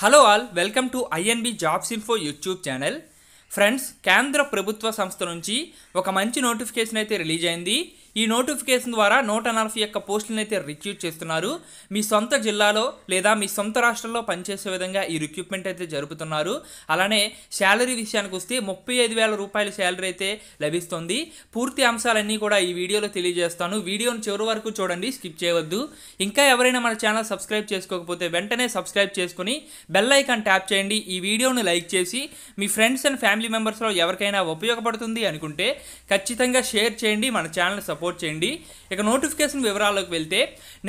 hello all welcome to INB jobs info YouTube channel friends కేంద్ర ప్రభుత్వ సంస్థ నుంచి ఒక మంచి నోటిఫికేషన్ అయితే రిలీజ్ అయింది ఈ నోటిఫికేషన్ ద్వారా నూట నలభై యొక్క పోస్టులను అయితే రిక్రూట్ చేస్తున్నారు మీ సొంత జిల్లాలో లేదా మీ సొంత రాష్ట్రంలో పనిచేసే విధంగా ఈ రిక్రూట్మెంట్ అయితే జరుపుతున్నారు అలానే శాలరీ విషయానికి వస్తే ముప్పై ఐదు వేల రూపాయల శాలరీ అయితే లభిస్తుంది పూర్తి అంశాలన్నీ కూడా ఈ వీడియోలో తెలియజేస్తాను వీడియోను చివరి వరకు చూడండి స్కిప్ చేయవద్దు ఇంకా ఎవరైనా మన ఛానల్ సబ్స్క్రైబ్ చేసుకోకపోతే వెంటనే సబ్స్క్రైబ్ చేసుకుని బెల్ ఐకాన్ ట్యాప్ చేయండి ఈ వీడియోను లైక్ చేసి మీ ఫ్రెండ్స్ అండ్ ఫ్యామిలీ మెంబర్స్లో ఎవరికైనా ఉపయోగపడుతుంది అనుకుంటే ఖచ్చితంగా షేర్ చేయండి మన ఛానల్ సపోర్ట్ సపోర్ట్ చేయండి ఇక నోటిఫికేషన్ వివరాలకు వెళ్తే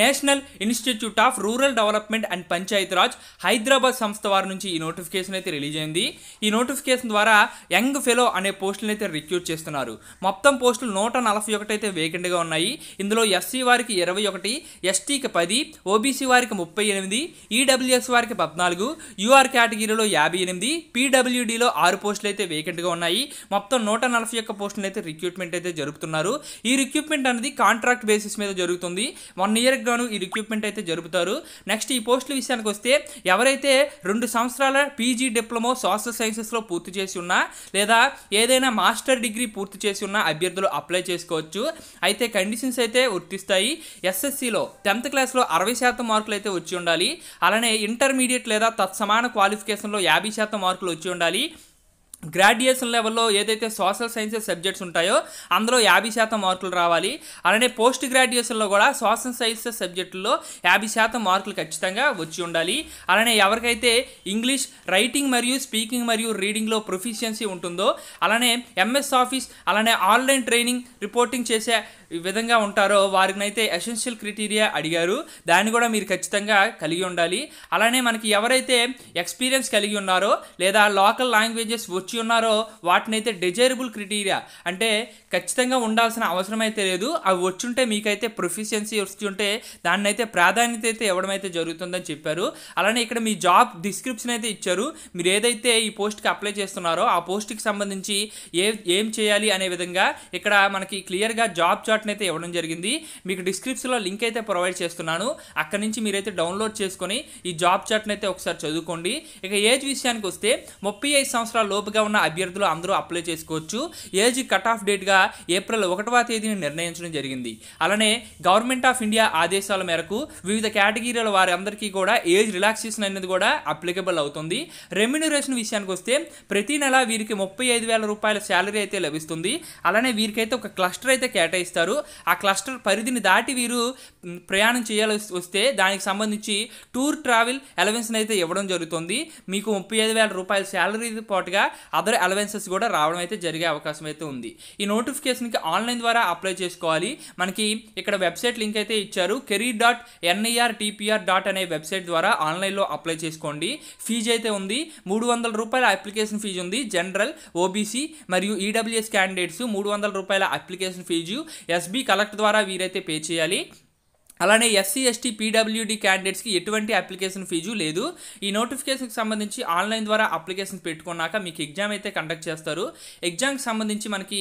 National Institute of Rural Development and Panchayati Raj Hyderabad సంస్థ వారి నుంచి ఈ నోటిఫికేషన్ అయితే రిలీజ్ అయింది ఈ నోటిఫికేషన్ ద్వారా యంగ్ ఫెలో అనే పోస్టులను అయితే రిక్రూట్ చేస్తున్నారు మొత్తం పోస్టులు నూట నలభై ఒకటి అయితే వేకెంట్గా ఉన్నాయి ఇందులో ఎస్సీ వారికి ఇరవై ఒకటి ఎస్టీకి పది ఓబీసీ వారికి ముప్పై ఎనిమిది ఈడబ్ల్యూఎస్ వారికి పద్నాలుగు యూఆర్ కేటగిరీలో యాభై ఎనిమిది పీడబ్ల్యూడీలో ఆరు పోస్టులు అయితే వేకెంట్గా ఉన్నాయి మొత్తం నూట నలభై ఒక్క పోస్టులు అయితే రిక్రూట్మెంట్ అయితే జరుపుతున్నారు ఈ రిక్రూట్ రిక్రూట్మెంట్ అనేది కాంట్రాక్ట్ బేసిస్ మీద జరుగుతుంది వన్ ఇయర్కి గాను ఈ రిక్రూట్మెంట్ అయితే జరుపుతారు నెక్స్ట్ ఈ పోస్టుల విషయానికి వస్తే ఎవరైతే రెండు సంవత్సరాల పీజీ డిప్లొమో సోషల్ సైన్సెస్లో పూర్తి చేసి ఉన్నా లేదా ఏదైనా మాస్టర్ డిగ్రీ పూర్తి చేసి ఉన్న అభ్యర్థులు అప్లై చేసుకోవచ్చు అయితే కండిషన్స్ అయితే వర్తిస్తాయి ఎస్ఎస్సిలో టెన్త్ క్లాస్లో అరవై శాతం మార్కులు అయితే వచ్చి ఉండాలి అలానే ఇంటర్మీడియట్ లేదా తత్సమాన క్వాలిఫికేషన్లో యాభై శాతం మార్కులు వచ్చి ఉండాలి గ్రాడ్యుయేషన్ లెవెల్లో ఏదైతే సోషల్ సైన్సెస్ సబ్జెక్ట్స్ ఉంటాయో అందులో యాభై శాతం మార్కులు రావాలి అలానే పోస్ట్ గ్రాడ్యుయేషన్లో కూడా సోషల్ సైన్సెస్ సబ్జెక్టుల్లో యాభై శాతం మార్కులు ఖచ్చితంగా వచ్చి ఉండాలి అలానే ఎవరికైతే ఇంగ్లీష్ రైటింగ్ మరియు స్పీకింగ్ మరియు రీడింగ్లో ప్రొఫిషియన్సీ ఉంటుందో అలానే ఎంఎస్ ఆఫీస్ అలానే ఆన్లైన్ ట్రైనింగ్ రిపోర్టింగ్ చేసే విధంగా ఉంటారో వారినైతే ఎసెన్షియల్ క్రిటీరియా అడిగారు దాన్ని కూడా మీరు ఖచ్చితంగా కలిగి ఉండాలి అలానే మనకి ఎవరైతే ఎక్స్పీరియన్స్ కలిగి ఉన్నారో లేదా లోకల్ లాంగ్వేజెస్ వచ్చి ఉన్నారో అయితే డిజైరబుల్ క్రిటీరియా అంటే ఖచ్చితంగా ఉండాల్సిన అవసరం అయితే లేదు అవి వచ్చుంటే మీకైతే ప్రొఫిషియన్సీ వచ్చి ఉంటే దాన్ని అయితే ప్రాధాన్యత అయితే ఇవ్వడం అయితే జరుగుతుందని చెప్పారు అలానే ఇక్కడ మీ జాబ్ డిస్క్రిప్షన్ అయితే ఇచ్చారు మీరు ఏదైతే ఈ పోస్ట్కి అప్లై చేస్తున్నారో ఆ పోస్ట్కి సంబంధించి ఏ ఏం చేయాలి అనే విధంగా ఇక్కడ మనకి క్లియర్గా జాబ్ చాట్ని అయితే ఇవ్వడం జరిగింది మీకు డిస్క్రిప్షన్లో లింక్ అయితే ప్రొవైడ్ చేస్తున్నాను అక్కడి నుంచి మీరైతే డౌన్లోడ్ చేసుకొని ఈ జాబ్ చాట్ని అయితే ఒకసారి చదువుకోండి ఇక ఏజ్ విషయానికి వస్తే ముప్పై ఐదు సంవత్సరాల లోపుగా అర్హులుగా ఉన్న అభ్యర్థులు అందరూ అప్లై చేసుకోవచ్చు ఏజ్ కట్ ఆఫ్ డేట్గా ఏప్రిల్ ఒకటవ తేదీని నిర్ణయించడం జరిగింది అలానే గవర్నమెంట్ ఆఫ్ ఇండియా ఆదేశాల మేరకు వివిధ కేటగిరీల వారందరికీ కూడా ఏజ్ రిలాక్సేషన్ అనేది కూడా అప్లికబుల్ అవుతుంది రెమ్యూనరేషన్ విషయానికి వస్తే ప్రతి నెల వీరికి ముప్పై ఐదు వేల రూపాయల శాలరీ అయితే లభిస్తుంది అలానే వీరికైతే ఒక క్లస్టర్ అయితే కేటాయిస్తారు ఆ క్లస్టర్ పరిధిని దాటి వీరు ప్రయాణం చేయాల్సి వస్తే దానికి సంబంధించి టూర్ ట్రావెల్ అలవెన్స్ని అయితే ఇవ్వడం జరుగుతుంది మీకు ముప్పై ఐదు వేల రూపాయల శాలరీతో పాటుగా అదర్ అలవెన్సెస్ కూడా రావడం అయితే జరిగే అవకాశం అయితే ఉంది ఈ నోటిఫికేషన్కి ఆన్లైన్ ద్వారా అప్లై చేసుకోవాలి మనకి ఇక్కడ వెబ్సైట్ లింక్ అయితే ఇచ్చారు career dot NIR TPR dot అనే వెబ్సైట్ ద్వారా ఆన్లైన్లో అప్లై చేసుకోండి ఫీజు అయితే ఉంది మూడు వందల రూపాయల అప్లికేషన్ ఫీజు ఉంది జనరల్ ఓబీసీ మరియు ఈడబ్ల్యూఎస్ e క్యాండిడేట్స్ మూడు వందల రూపాయల అప్లికేషన్ ఫీజు ఎస్బీ కలెక్ట్ ద్వారా వీరైతే పే చేయాలి అలానే ఎస్సీ ఎస్టీ పీడబ్ల్యూడీ క్యాండిడేట్స్కి ఎటువంటి అప్లికేషన్ ఫీజు లేదు ఈ నోటిఫికేషన్కి సంబంధించి ఆన్లైన్ ద్వారా అప్లికేషన్ పెట్టుకున్నాక మీకు ఎగ్జామ్ అయితే కండక్ట్ చేస్తారు ఎగ్జామ్కి సంబంధించి మనకి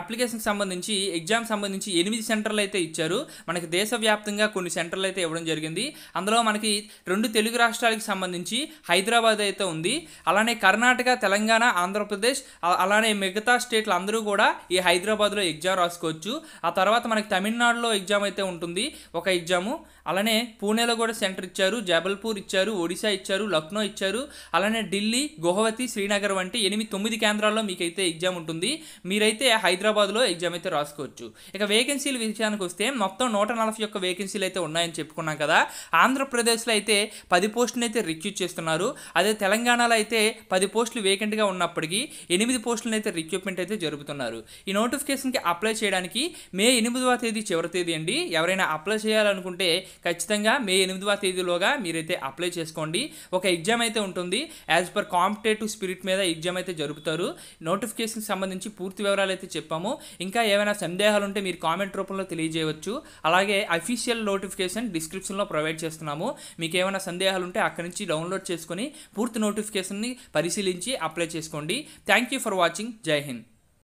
అప్లికేషన్కి సంబంధించి ఎగ్జామ్ సంబంధించి ఎనిమిది సెంటర్లు అయితే ఇచ్చారు మనకి దేశవ్యాప్తంగా కొన్ని సెంటర్లు అయితే ఇవ్వడం జరిగింది అందులో మనకి రెండు తెలుగు రాష్ట్రాలకు సంబంధించి హైదరాబాద్ అయితే ఉంది అలానే కర్ణాటక తెలంగాణ ఆంధ్రప్రదేశ్ అలానే మిగతా స్టేట్లు అందరూ కూడా ఈ హైదరాబాద్లో ఎగ్జామ్ రాసుకోవచ్చు ఆ తర్వాత మనకి తమిళనాడులో ఎగ్జామ్ అయితే ఉంటుంది ఒక ఎగ్జాము అలానే పూణేలో కూడా సెంటర్ ఇచ్చారు జబల్పూర్ ఇచ్చారు ఒడిశా ఇచ్చారు లక్నో ఇచ్చారు అలానే ఢిల్లీ గుహవతి శ్రీనగర్ వంటి ఎనిమిది తొమ్మిది కేంద్రాల్లో మీకైతే ఎగ్జామ్ ఉంటుంది మీరైతే హైదరాబాద్లో ఎగ్జామ్ అయితే రాసుకోవచ్చు ఇక వేకెన్సీల విషయానికి వస్తే మొత్తం నూట నలభై యొక్క వేకెన్సీలు అయితే ఉన్నాయని చెప్పుకున్నాం కదా ఆంధ్రప్రదేశ్లో అయితే పది పోస్టులు అయితే రిక్యూట్ చేస్తున్నారు అదే తెలంగాణలో అయితే పది పోస్టులు వేకెంట్గా ఉన్నప్పటికీ ఎనిమిది పోస్టులను అయితే రిక్రూట్మెంట్ అయితే జరుపుతున్నారు ఈ నోటిఫికేషన్కి అప్లై చేయడానికి మే ఎనిమిదవ తేదీ చివరి తేదీ అండి ఎవరైనా అప్లై చేయాలనుకుంటే ఖచ్చితంగా మే ఎనిమిదవ తేదీలోగా మీరైతే అప్లై చేసుకోండి ఒక ఎగ్జామ్ అయితే ఉంటుంది యాజ్ పర్ కాంపిటేటివ్ స్పిరిట్ మీద ఎగ్జామ్ అయితే జరుపుతారు నోటిఫికేషన్కి సంబంధించి పూర్తి వివరాలు అయితే చెప్పాము ఇంకా ఏమైనా సందేహాలు ఉంటే మీరు కామెంట్ రూపంలో తెలియజేయవచ్చు అలాగే అఫీషియల్ నోటిఫికేషన్ డిస్క్రిప్షన్లో ప్రొవైడ్ చేస్తున్నాము మీకు ఏమైనా సందేహాలు ఉంటే అక్కడి నుంచి డౌన్లోడ్ చేసుకుని పూర్తి నోటిఫికేషన్ని పరిశీలించి అప్లై చేసుకోండి థ్యాంక్ యూ ఫర్ వాచింగ్ జై హింద్